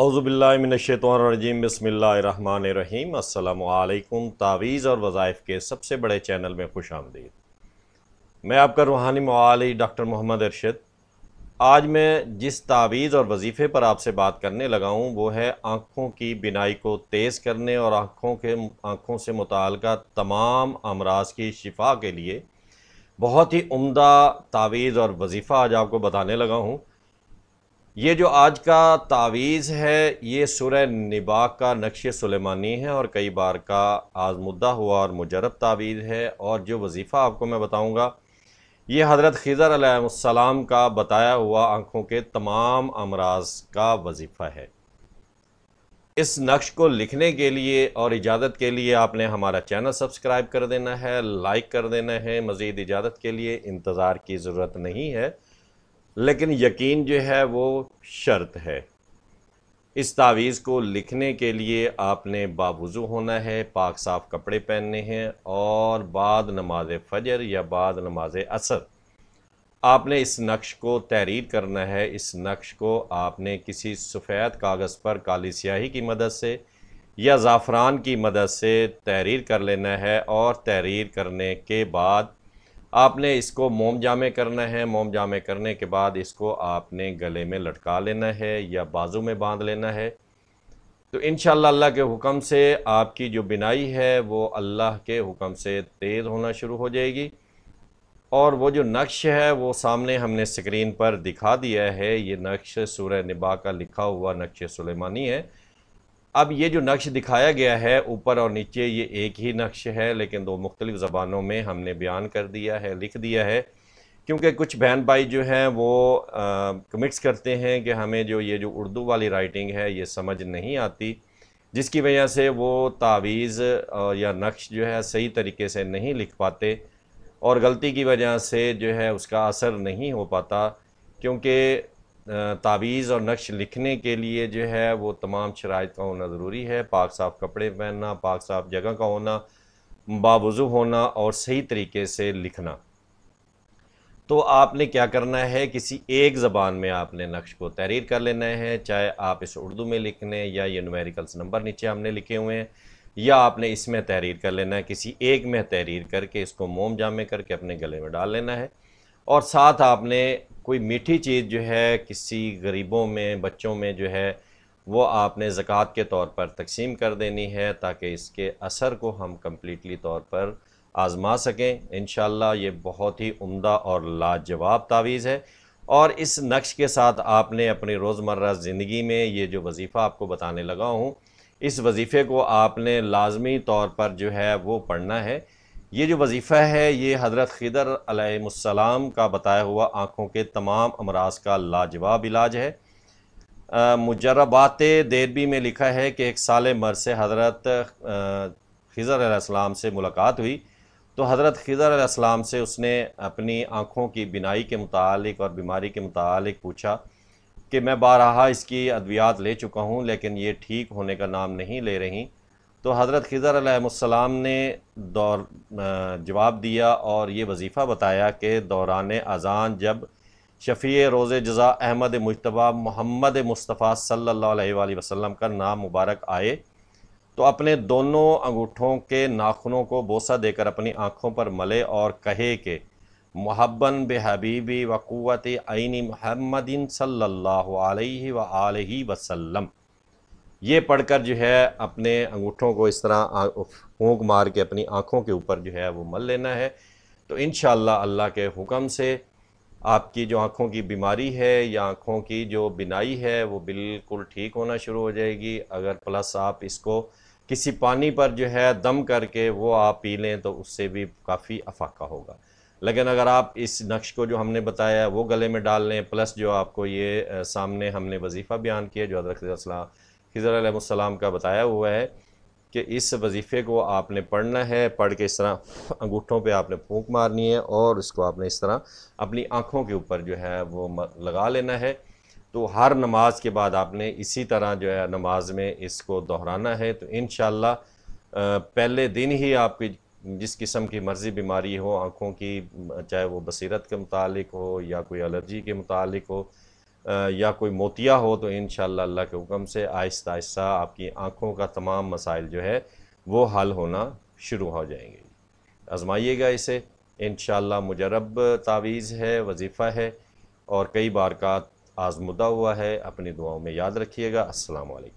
अवज़बिल्लिमिनशैतरजीम बसमीम् अल्लाम तावीज़ और वज़ाइफ़ के सबसे बड़े चैनल में खुश आमदीद मैं आपका रूहानी मवाली डॉक्टर मोहम्मद अरशद आज मैं जिस तावीज़ और वजीफ़े पर आपसे बात करने लगा हूँ वो है आँखों की बिनाई को तेज़ करने और आँखों के आँखों से मुतल तमाम अमराज की शिफा के लिए बहुत ही उमदा तावीज़ और वजीफ़ा आज आपको बताने लगा हूँ ये जो आज का तावीज़ है ये सुरह निबा का नक्श सुलेमानी है और कई बार का आजमुद्दा हुआ और मुजरब तावीज़ है और जो वजीफ़ा आपको मैं बताऊँगा ये हज़रत खज़र आसमाम का बताया हुआ आँखों के तमाम अमराज का वजीफ़ा है इस नक्श को लिखने के लिए और इजाज़त के लिए आपने हमारा चैनल सब्सक्राइब कर देना है लाइक कर देना है मज़ीद इजाज़त के लिए इंतज़ार की ज़रूरत नहीं है लेकिन यकीन जो है वो शर्त है इस तावीज़ को लिखने के लिए आपने बावजू होना है पाक साफ कपड़े पहनने हैं और बाद नमाज फजर या बाद नमाज असर आपने इस नक्श को तहरीर करना है इस नक्श को आपने किसी सफ़ेद कागज़ पर काली स्याही की मदद से या ज़ाफ़रान की मदद से तहरीर कर लेना है और तहरीर करने के बाद आपने इसको मोम जामे करना है मोम जामे करने के बाद इसको आपने गले में लटका लेना है या बाजू में बांध लेना है तो इन अल्लाह के हुक्म से आपकी जो बिनाई है वो अल्लाह के हुक्म से तेज़ होना शुरू हो जाएगी और वो जो नक्श है वो सामने हमने स्क्रीन पर दिखा दिया है ये नक्श सूर्य निबा का लिखा हुआ नक्श सुलेमानी है अब ये जो नक्श दिखाया गया है ऊपर और नीचे ये एक ही नक्श है लेकिन दो मुख्तलिफ़ ज़बानों में हमने बयान कर दिया है लिख दिया है क्योंकि कुछ बहन भाई जो हैं वो कमिट्स करते हैं कि हमें जो ये जो उर्दू वाली राइटिंग है ये समझ नहीं आती जिसकी वजह से वो तावीज़ या नक्श जो है सही तरीके से नहीं लिख पाते और गलती की वजह से जो है उसका असर नहीं हो पाता क्योंकि तावीज़ और नक्श लिखने के लिए जो है वो तमाम शराइ का होना ज़रूरी है पाक साफ कपड़े पहनना पाक साफ जगह का होना बावजू होना और सही तरीके से लिखना तो आपने क्या करना है किसी एक ज़बान में आपने नक्श को तहरीर कर लेना है चाहे आप इस उर्दू में लिख लें या ये नुमेरिकल्स नंबर नीचे हमने लिखे हुए हैं या आपने इसमें तहरीर कर लेना है किसी एक में तहरीर करके इसको मोम जामे करके अपने गले में डाल लेना है और साथ आपने कोई मीठी चीज़ जो है किसी गरीबों में बच्चों में जो है वो आपने ज़क़़त के तौर पर तकसीम कर देनी है ताकि इसके असर को हम कम्प्लीटली तौर पर आज़मा सकें इन ये बहुत ही उम्दा और लाजवाब तावीज़ है और इस नक्श के साथ आपने अपनी रोज़मर्रा ज़िंदगी में ये जो वजीफ़ा आपको बताने लगा हूँ इस वजीफ़े को आपने लाजमी तौर पर जो है वो पढ़ना है ये जो वजीफ़ा है ये हज़रत खिदर अलैहिस्सलाम का बताया हुआ आँखों के तमाम अमराज का लाजवाब इलाज है मुजरबात देरबी में लिखा है कि एक साल मर से हज़रत खिजर अलैहिस्सलाम से मुलाकात हुई तो हज़रत खिजर अलैहिस्सलाम से उसने अपनी आँखों की बिनाई के मुतालिक और बीमारी के मुतालिक पूछा कि मैं बारहा इसकी अद्वियात ले चुका हूँ लेकिन ये ठीक होने का नाम नहीं ले रही तो हज़रत खिजर आसमाम ने दौर जवाब दिया और ये वजीफ़ा बताया कि दौरान अजान जब शफ़ी रोज़ जजा अहमद मुशतबा मोहम्मद मुस्तफ़ा सल्ला वसम का नाम मुबारक आए तो अपने दोनों अंगूठों के नाखनों को बोसा देकर अपनी आँखों पर मले और कहे कि महबन बेहबीबी वक़ूत आइनी महमदिन सल्ला वसम ये पढ़कर जो है अपने अंगूठों को इस तरह फूक मार के अपनी आँखों के ऊपर जो है वो मल लेना है तो इन अल्लाह के हुक्म से आपकी जो आँखों की बीमारी है या आँखों की जो बिनाई है वो बिल्कुल ठीक होना शुरू हो जाएगी अगर प्लस आप इसको किसी पानी पर जो है दम करके वो आप पी लें तो उससे भी काफ़ी अफाका होगा लेकिन अगर आप इस नक्श को जो हमने बताया वो गले में डाल लें प्लस जो आपको ये सामने हमने वजीफ़ा बयान किया जो हजरत खिजर आसमाम का बताया हुआ है कि इस वजीफ़े को आपने पढ़ना है पढ़ के इस तरह अंगूठों पे आपने फूक मारनी है और इसको आपने इस तरह अपनी आँखों के ऊपर जो है वो लगा लेना है तो हर नमाज के बाद आपने इसी तरह जो है नमाज में इसको दोहराना है तो इन पहले दिन ही आपकी जिस किस्म की मर्ज़ी बीमारी हो आँखों की चाहे वो बसीरत के मुतालिक हो या कोई एलर्जी के मुतालिक हो या कोई मोतिया हो तो इन अल्लाह के हुक्म से आहिस्ता आहिस्ता आपकी आँखों का तमाम मसाइल जो है वो हल होना शुरू हो जाएंगे आजमाइएगा इसे इन मुजरब तावीज़ है वजीफ़ा है और कई बार का आजमुदा हुआ है अपनी दुआओं में याद रखिएगा असलकम